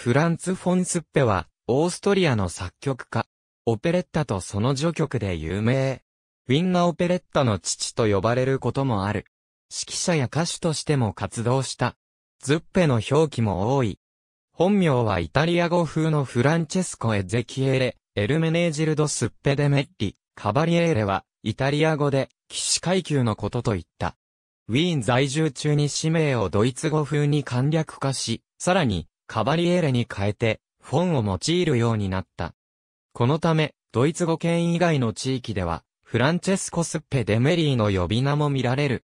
フランツ・フォン・スッペは、オーストリアの作曲家。オペレッタとその序曲で有名。ウィンナ・オペレッタの父と呼ばれることもある。指揮者や歌手としても活動した。ズッペの表記も多い。本名はイタリア語風のフランチェスコ・エゼキエレ、エルメネージルド・スッペデメッリ、カバリエーレは、イタリア語で、騎士階級のことと言った。ウィーン在住中に氏名をドイツ語風に簡略化し、さらに、カバリエーレに変えて、フォンを用いるようになった。このため、ドイツ語圏以外の地域では、フランチェスコ・スッペ・デメリーの呼び名も見られる。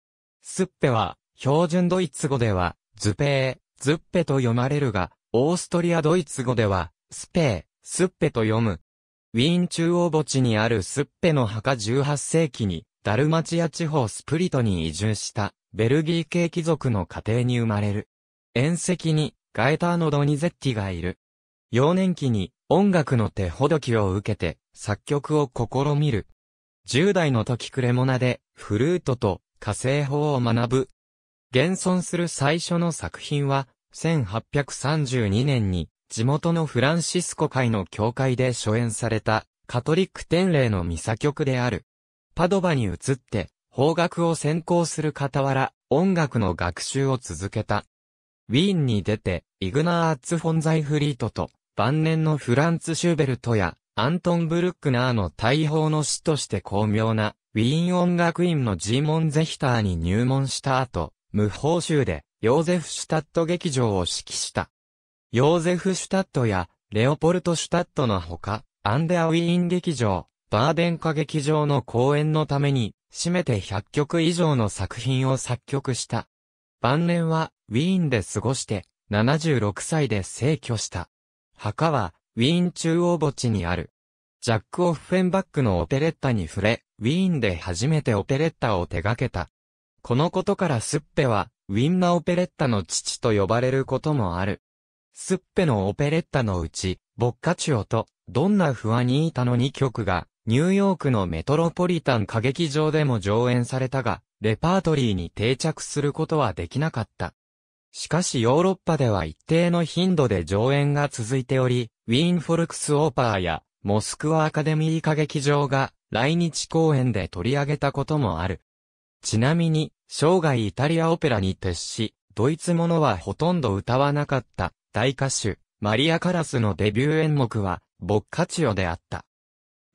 スッペは、標準ドイツ語では、ズペー、ズッペと読まれるが、オーストリアドイツ語では、スペー、スッペと読む。ウィーン中央墓地にあるスッペの墓18世紀に、ダルマチア地方スプリトに移住した、ベルギー系貴族の家庭に生まれる。縁石に、ガエターノ・ドニゼッティがいる。幼年期に音楽の手ほどきを受けて作曲を試みる。10代の時クレモナでフルートと火星法を学ぶ。現存する最初の作品は1832年に地元のフランシスコ会の教会で初演されたカトリック天霊のミサ曲である。パドバに移って、邦楽を専攻する傍ら、音楽の学習を続けた。ウィーンに出て、イグナー・アッツ・フォンザイフリートと、晩年のフランツ・シューベルトや、アントン・ブルックナーの大砲の師として巧妙な、ウィーン音楽院のジーモン・ゼヒターに入門した後、無報酬で、ヨーゼフ・シュタット劇場を指揮した。ヨーゼフ・シュタットや、レオポルト・シュタットのほか、アンデア・ウィーン劇場、バーデン歌劇場の公演のために、締めて100曲以上の作品を作曲した。晩年は、ウィーンで過ごして、76歳で逝去した。墓は、ウィーン中央墓地にある。ジャック・オフェンバックのオペレッタに触れ、ウィーンで初めてオペレッタを手掛けた。このことからスッペは、ウィンナ・オペレッタの父と呼ばれることもある。スッペのオペレッタのうち、ボッカチオと、どんな不安にいたの2曲が、ニューヨークのメトロポリタン歌劇場でも上演されたが、レパートリーに定着することはできなかった。しかしヨーロッパでは一定の頻度で上演が続いており、ウィーンフォルクスオーパーやモスクワアカデミー歌劇場が来日公演で取り上げたこともある。ちなみに、生涯イタリアオペラに徹し、ドイツものはほとんど歌わなかった大歌手、マリア・カラスのデビュー演目は、ボッカチオであった。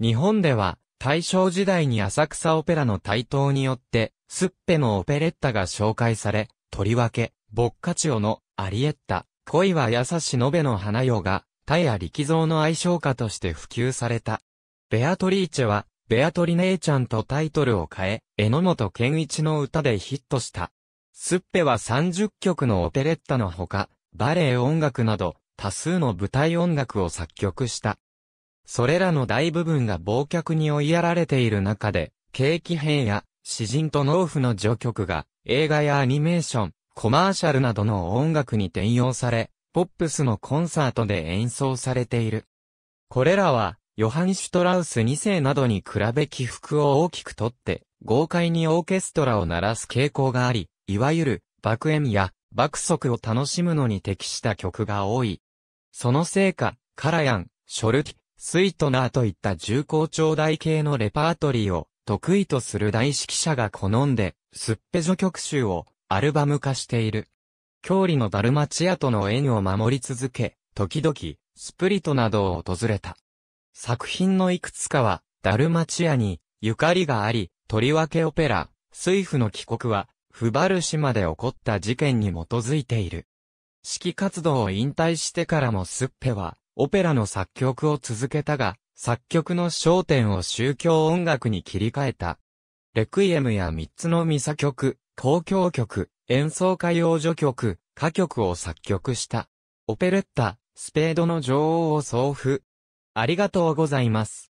日本では、大正時代に浅草オペラの台頭によって、スッペのオペレッタが紹介され、とりわけ、ボッカチオのアリエッタ、恋は優しのべの花よが、タや力蔵の愛称歌として普及された。ベアトリーチェは、ベアトリ姉ちゃんとタイトルを変え、榎本健一の歌でヒットした。スッペは30曲のオペレッタのほか、バレエ音楽など、多数の舞台音楽を作曲した。それらの大部分が忘却に追いやられている中で、景気編や詩人と農夫の序曲が映画やアニメーション、コマーシャルなどの音楽に転用され、ポップスのコンサートで演奏されている。これらは、ヨハン・シュトラウス2世などに比べ起伏を大きくとって、豪快にオーケストラを鳴らす傾向があり、いわゆる、爆炎や爆速を楽しむのに適した曲が多い。そのせいか、カラヤン、ショルティ、スイートナーといった重厚長大系のレパートリーを得意とする大指揮者が好んで、スッペジョ曲集をアルバム化している。郷里のダルマチアとの縁を守り続け、時々、スプリトなどを訪れた。作品のいくつかは、ダルマチアに、ゆかりがあり、とりわけオペラ、スイフの帰国は、フバル島で起こった事件に基づいている。指揮活動を引退してからもスッペは、オペラの作曲を続けたが、作曲の焦点を宗教音楽に切り替えた。レクイエムや三つのミサ曲、公共曲、演奏会王女曲、歌曲を作曲した。オペレッタ、スペードの女王を送付。ありがとうございます。